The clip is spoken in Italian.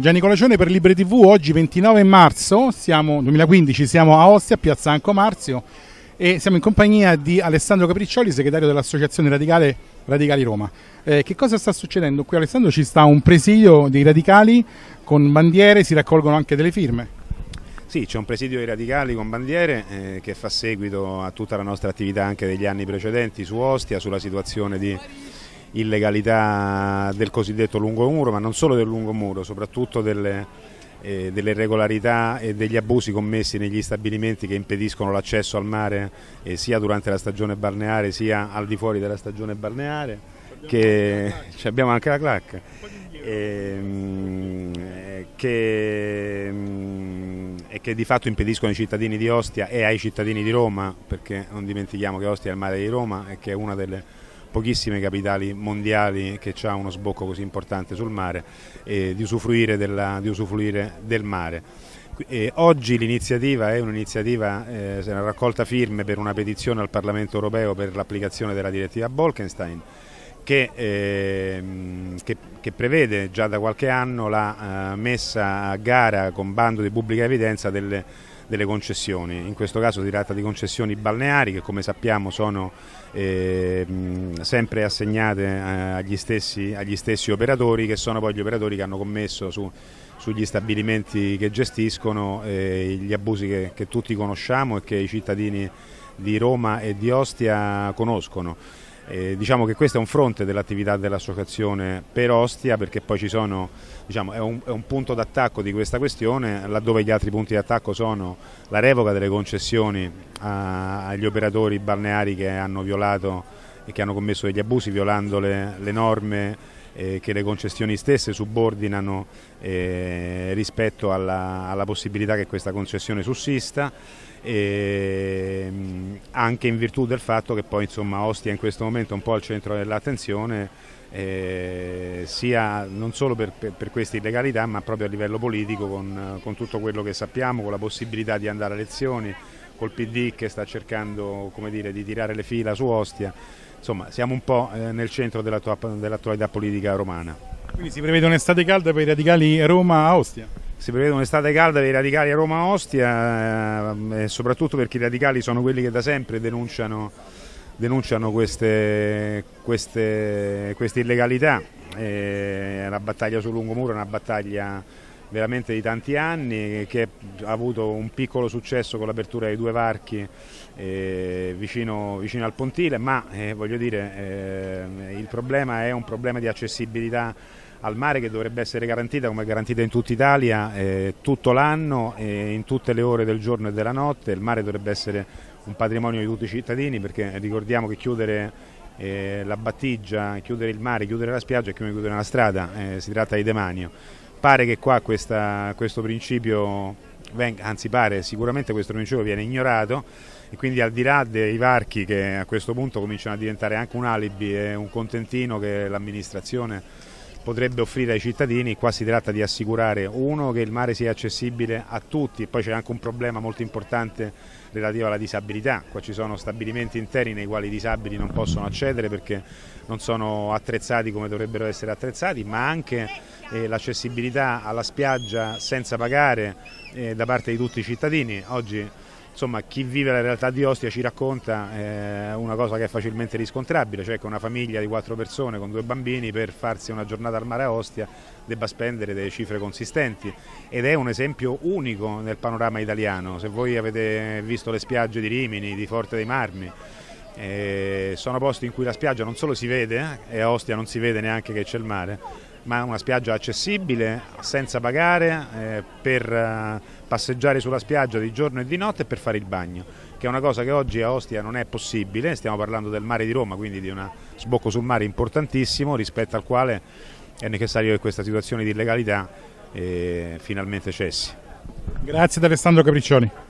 Gianni Colacione per Libre TV, oggi 29 marzo siamo, 2015, siamo a Ostia, Piazza Anco Marzio e siamo in compagnia di Alessandro Capriccioli, segretario dell'Associazione Radicale Radicali Roma. Eh, che cosa sta succedendo qui Alessandro? Ci sta un presidio dei radicali con bandiere, si raccolgono anche delle firme. Sì, c'è un presidio dei radicali con bandiere eh, che fa seguito a tutta la nostra attività anche degli anni precedenti su Ostia, sulla situazione di illegalità del cosiddetto lungo muro, ma non solo del lungo muro, soprattutto delle, eh, delle irregolarità e degli abusi commessi negli stabilimenti che impediscono l'accesso al mare eh, sia durante la stagione balneare sia al di fuori della stagione balneare. Che ci abbiamo anche la clac. E ehm, che, mm, e che, di fatto impediscono ai cittadini di Ostia e ai cittadini di Roma, perché non dimentichiamo che Ostia è il mare di Roma e che è una delle pochissime capitali mondiali che ha uno sbocco così importante sul mare, eh, di, usufruire della, di, usufruire del mare. E eh, oggi l'iniziativa è un'iniziativa, eh, una raccolta firme per una petizione al Parlamento europeo per l'applicazione della direttiva Bolkenstein. Che, eh, che, che, prevede già da qualche anno la eh, messa a gara con bando di pubblica evidenza delle, delle concessioni. In questo caso si tratta di concessioni balneari che come sappiamo sono eh, sempre assegnate eh, agli stessi, agli stessi operatori che sono poi gli operatori che hanno commesso su sugli stabilimenti che gestiscono, eh, gli abusi che, che, tutti conosciamo e che i cittadini di Roma e di Ostia conoscono. Eh, diciamo che questo è un fronte dell'attività dell'associazione per Ostia perché poi ci sono, diciamo, è, un, è un punto d'attacco di questa questione, laddove gli altri punti d'attacco sono la revoca delle concessioni a, agli operatori balneari che hanno violato e che hanno commesso degli abusi violando le, le norme eh, che le concessioni stesse subordinano eh, rispetto alla, alla possibilità che questa concessione sussista ehm, anche in virtù del fatto che poi insomma, Ostia in questo momento è un po' al centro dell'attenzione eh, sia non solo per, per, per questa illegalità ma proprio a livello politico con, con tutto quello che sappiamo, con la possibilità di andare a lezioni col PD che sta cercando dire, di tirare le fila su Ostia. Insomma, siamo un po' eh, nel centro dell'attualità politica romana. Quindi si prevede un'estate calda per i radicali Roma-Ostia? Si prevede un'estate calda per i radicali a Roma-Ostia, eh, soprattutto perché i radicali sono quelli che da sempre denunciano, denunciano queste, queste, queste illegalità. E eh, la battaglia sul lungomuro è una battaglia veramente di tanti anni, che ha avuto un piccolo successo con l'apertura dei due varchi eh, vicino, vicino, al pontile, ma eh, voglio dire eh, il problema è un problema di accessibilità al mare che dovrebbe essere garantita come è garantita in tutta Italia eh, tutto l'anno e in tutte le ore del giorno e della notte, il mare dovrebbe essere un patrimonio di tutti i cittadini perché ricordiamo che chiudere eh, la battigia, chiudere il mare, chiudere la spiaggia è come chiudere una strada, eh, si tratta di demanio. Pare che qua questa, questo principio, venga, anzi pare sicuramente questo principio viene ignorato e quindi al di là dei varchi che a questo punto cominciano a diventare anche un alibi e un contentino che l'amministrazione potrebbe offrire ai cittadini. Qua si tratta di assicurare, uno, che il mare sia accessibile a tutti e poi c'è anche un problema molto importante relativo alla disabilità. Qua ci sono stabilimenti interi nei quali i disabili non possono accedere perché non sono attrezzati come dovrebbero essere attrezzati, ma anche eh, l'accessibilità alla spiaggia senza pagare eh, da parte di tutti i cittadini. Oggi insomma chi vive la realtà di Ostia ci racconta eh, una cosa che è facilmente riscontrabile, cioè che una famiglia di quattro persone con due bambini per farsi una giornata al mare a Ostia debba spendere delle cifre consistenti ed è un esempio unico nel panorama italiano, se voi avete visto le spiagge di Rimini, di Forte dei Marmi, eh, sono posti in cui la spiaggia non solo si vede, eh, e a Ostia non si vede neanche che c'è il mare, ma una spiaggia accessibile, senza pagare, eh, per eh, passeggiare sulla spiaggia di giorno e di notte e per fare il bagno, che è una cosa che oggi a Ostia non è possibile, stiamo parlando del mare di Roma, quindi di uno sbocco sul mare importantissimo rispetto al quale è necessario che questa situazione di illegalità eh, finalmente cessi. Grazie ad Alessandro Capriccioni.